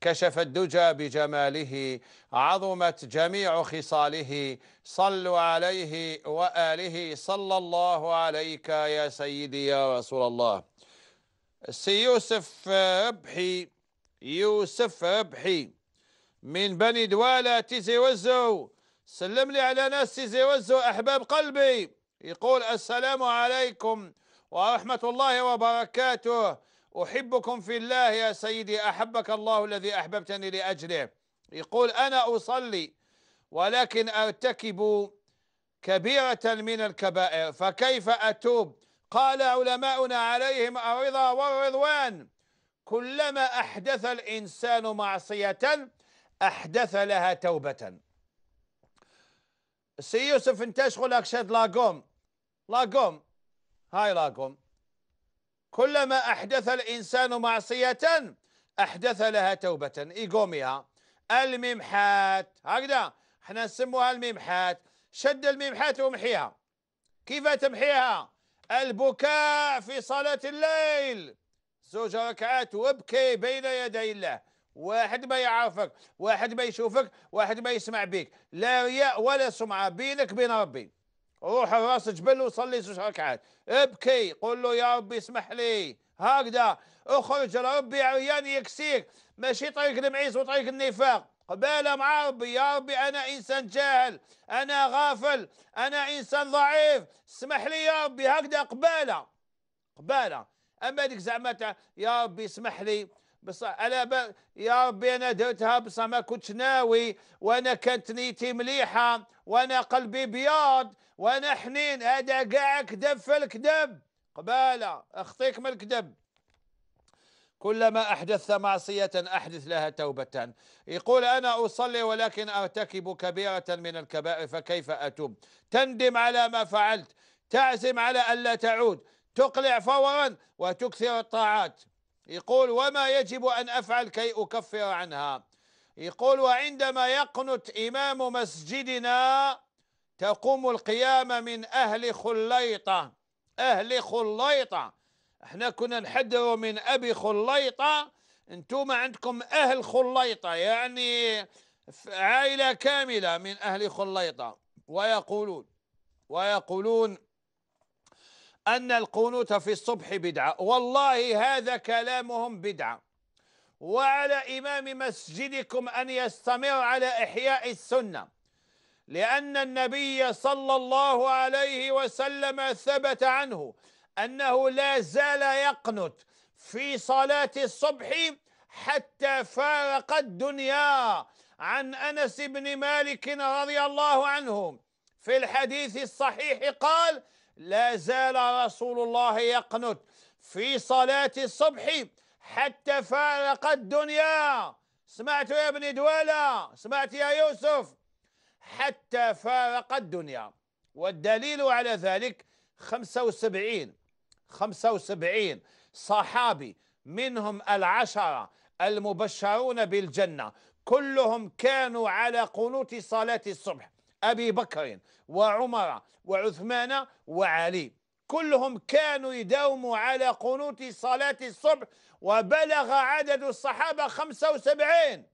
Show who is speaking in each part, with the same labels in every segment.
Speaker 1: كشف الدجى بجماله عظمت جميع خصاله صلوا عليه وآله صلى الله عليك يا سيدي يا رسول الله سي يوسف أبحي يوسف أبحي من بني دوالة تيزي وزو سلم لي على ناس تيزي وزو أحباب قلبي يقول السلام عليكم ورحمة الله وبركاته أحبكم في الله يا سيدي أحبك الله الذي أحببتني لأجله يقول أنا أصلي ولكن أرتكب كبيرة من الكبائر فكيف أتوب قال علماؤنا عليهم الرضا والرضوان كلما أحدث الإنسان معصية أحدث لها توبة سي يوسف انتشغلك شد لاقوم لاقوم هاي لاقوم كلما أحدث الإنسان معصية أحدث لها توبة إيقوميها الممحات هكذا احنا نسموها الممحات شد الممحات ومحيها كيف تمحيها البكاء في صلاة الليل زوج ركعات وابكي بين يدي الله واحد ما يعرفك واحد ما يشوفك واحد ما يسمع بك لا رياء ولا سمعة بينك بين ربي روح راس جبل وصلي زوج ركعات ابكي قول له يا ربي اسمح لي هكذا اخرج لربي عريان يكسيك ماشي طريق المعيز وطريق النفاق قبالة مع ربي يا ربي أنا إنسان جاهل أنا غافل أنا إنسان ضعيف اسمح لي يا ربي هكذا قبالة قبالة أما ديك زعما يا ربي اسمح لي بس على ب... يا ربي انا درتها بصح ما كنتش ناوي وانا كانت نيتي مليحه وانا قلبي بياض وانا حنين هذا كاع كذب في الكذب قباله اخطيك من الكذب كلما احدثت معصيه احدث لها توبه يقول انا اصلي ولكن ارتكب كبيره من الكبائر فكيف اتوب تندم على ما فعلت تعزم على الا تعود تقلع فورا وتكثر الطاعات يقول وما يجب أن أفعل كي أكفر عنها يقول وعندما يقنت إمام مسجدنا تقوم القيامة من أهل خليطة أهل خليطة احنا كنا نحدروا من أبي خليطة انتم عندكم أهل خليطة يعني عائلة كاملة من أهل خليطة ويقولون ويقولون أن القنوت في الصبح بدعة والله هذا كلامهم بدعة وعلى إمام مسجدكم أن يستمر على إحياء السنة لأن النبي صلى الله عليه وسلم ثبت عنه أنه لا زال يقنت في صلاة الصبح حتى فارق الدنيا عن أنس بن مالك رضي الله عنه في الحديث الصحيح قال لا زال رسول الله يقنت في صلاة الصبح حتى فارق الدنيا سمعت يا ابن دولة سمعت يا يوسف حتى فارق الدنيا والدليل على ذلك 75 75 صحابي منهم العشرة المبشرون بالجنة كلهم كانوا على قنوت صلاة الصبح أبي بكر وعمر وعثمان وعلي كلهم كانوا يداوموا على قنوت صلاة الصبح وبلغ عدد الصحابة 75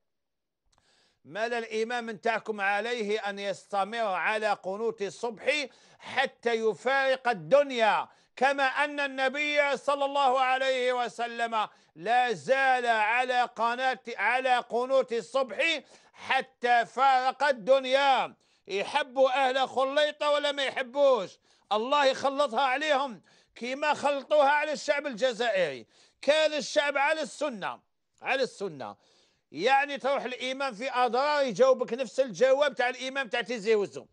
Speaker 1: ما الإمام انتاكم عليه أن يستمر على قنوت الصبح حتى يفارق الدنيا كما أن النبي صلى الله عليه وسلم لا زال على قناة على قنوت الصبح حتى فارق الدنيا يحبوا أهل خليطة ولا ما يحبوش الله يخلطها عليهم كيما خلطوها على الشعب الجزائري كان الشعب على السنة على السنة يعني تروح الإمام في أضرار يجاوبك نفس الجواب تاع الإمام تاع تيزي وزو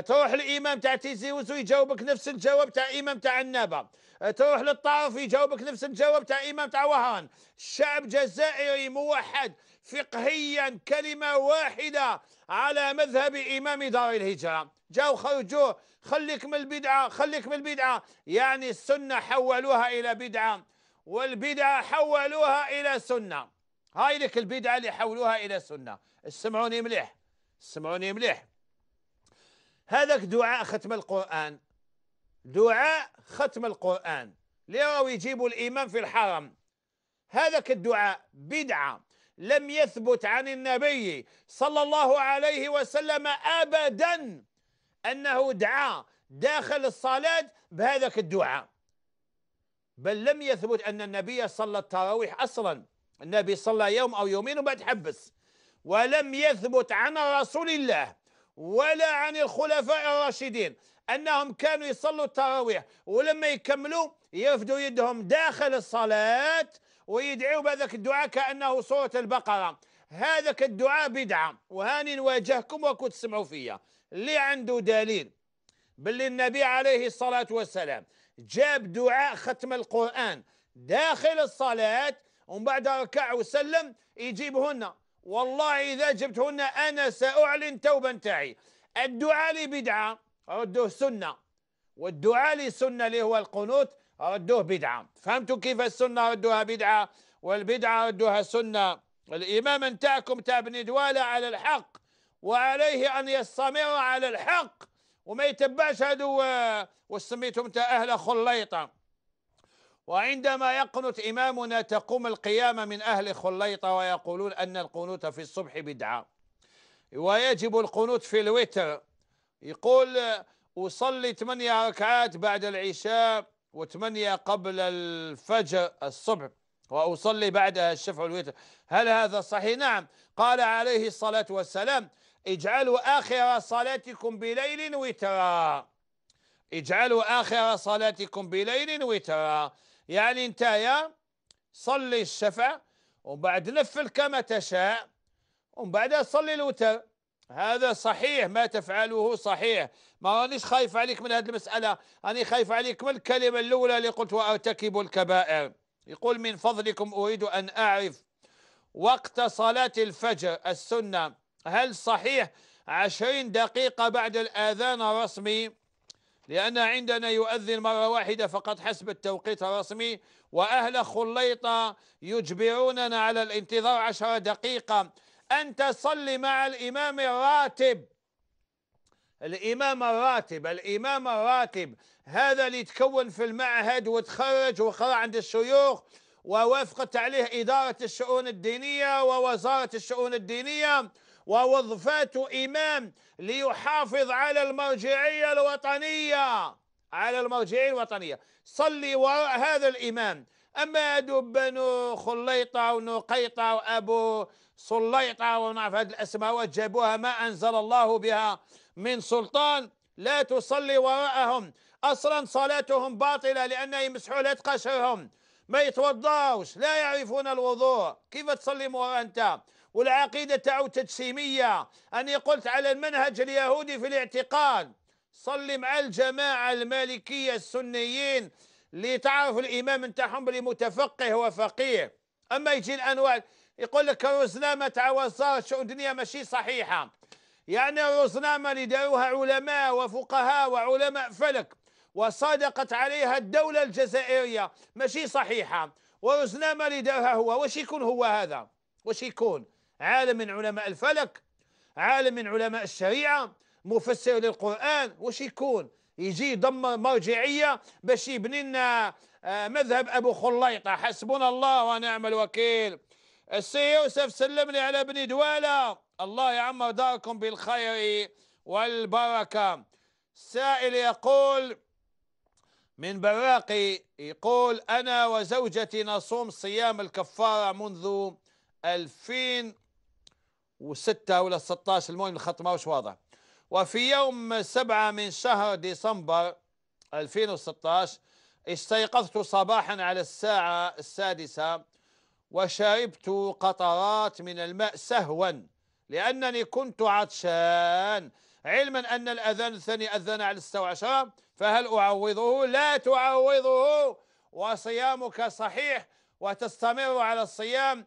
Speaker 1: تروح الامام تاع تي وزو يجاوبك نفس الجواب تاع امام تاع النابه تروح للطرف يجاوبك نفس الجواب تاع امام تاع وهران الشعب جزائري موحد فقهيا كلمه واحده على مذهب امام دار الهجره جاو خرجوه خليك من البدعه خليك من البدعه يعني السنه حولوها الى بدعه والبدعه حولوها الى سنه هاي لك البدعه اللي حولوها الى سنه اسمعوني مليح اسمعوني مليح هذاك دعاء ختم القرآن دعاء ختم القرآن ليروا يجيبوا الإمام في الحرم هذاك الدعاء بدعة لم يثبت عن النبي صلى الله عليه وسلم أبدا أنه دعا داخل الصلاة بهذاك الدعاء بل لم يثبت أن النبي صلى التراويح أصلا النبي صلى يوم أو يومين وبعد حبس ولم يثبت عن رسول الله ولا عن الخلفاء الراشدين أنهم كانوا يصلوا التراويح ولما يكملوا يرفدوا يدهم داخل الصلاة ويدعوا بهذاك الدعاء كأنه سورة البقرة هذاك الدعاء بدعة وهاني نواجهكم وكنت تسمعوا فيا اللي عنده دليل باللي النبي عليه الصلاة والسلام جاب دعاء ختم القرآن داخل الصلاة ومن بعد ركع وسلم يجيبهن والله إذا جبتهن أنا سأعلن توبة تاعي الدعاء لبدعة ردوه سنة والدعاء لسنة اللي هو القنوت ردوه بدعة فهمتوا كيف السنة ردوها بدعة والبدعة ردوها سنة الإمام نتاعكم تاع بن دواله على الحق وعليه أن يستمر على الحق وما يتبعش هذو وسميتهم تاع أهل خليطة وعندما يقنت إمامنا تقوم القيامة من أهل خليطة ويقولون أن القنوت في الصبح بدعة ويجب القنوت في الوتر يقول أصلي ثمانية ركعات بعد العشاء وثمانية قبل الفجر الصبح وأصلي بعدها الشفع والوتر هل هذا صحيح؟ نعم قال عليه الصلاة والسلام اجعلوا آخر صلاتكم بليل وترا اجعلوا آخر صلاتكم بليل وترا يعني انتايا صلي الشفع ومن بعد نفل كما تشاء ومن بعدها صلي الوتر هذا صحيح ما تفعله صحيح ما رانيش خايف عليك من هذه المسألة أنا خايف عليك من الكلمة الأولى اللي قلت وأرتكب الكبائر يقول من فضلكم أريد أن أعرف وقت صلاة الفجر السنة هل صحيح عشرين دقيقة بعد الآذان الرسمي لأن عندنا يؤذن مرة واحدة فقط حسب التوقيت الرسمي وأهل خليطة يجبروننا على الانتظار عشر دقيقة أن تصلي مع الإمام الراتب الإمام الراتب الإمام الراتب هذا اللي تكون في المعهد وتخرج وقرأ عند الشيوخ ووافقت عليه إدارة الشؤون الدينية ووزارة الشؤون الدينية ووظفات إمام ليحافظ على المرجعية الوطنية على المرجعية الوطنية صلي وراء هذا الإمام أما دبنو خليطة ونقيطة وأبو سليطة ونعرف هذه الأسماوات جابوها ما أنزل الله بها من سلطان لا تصلي وراءهم أصلا صلاتهم باطلة لأن يمسحوا لا تقشرهم ما يتوضاوش لا يعرفون الوضوء كيف تصلي وراء أنت والعقيدة تعو تجسيمية أني قلت على المنهج اليهودي في الاعتقاد صلي مع الجماعة المالكية السنيين اللي الإمام نتاعهم بلي متفقه وفقيه أما يجي الأنواع يقول لك الرزنامة تاع وزارة شؤون الدنيا ماشي صحيحة يعني الرزنامة اللي داروها علماء وفقهاء وعلماء فلك وصادقت عليها الدولة الجزائرية ماشي صحيحة ورزنامة اللي دارها هو واش يكون هو هذا واش يكون عالم من علماء الفلك عالم من علماء الشريعة مفسر للقرآن واش يكون يجي يدمر مرجعية باش يبني لنا آه، مذهب أبو خليطة حسبنا الله ونعم الوكيل السي يوسف سلمني على ابن دوالة الله يعمر داركم بالخير والبركة السائل يقول من براقي يقول أنا وزوجتي نصوم صيام الكفارة منذ 2000 وستة ولا 16 المهم الخط ماهوش واضح وفي يوم سبعة من شهر ديسمبر 2016 استيقظت صباحا على الساعة السادسة وشربت قطرات من الماء سهوا لأنني كنت عطشان علما أن الأذان الثاني أذن على الساعة عشرة فهل أعوضه؟ لا تعوضه وصيامك صحيح وتستمر على الصيام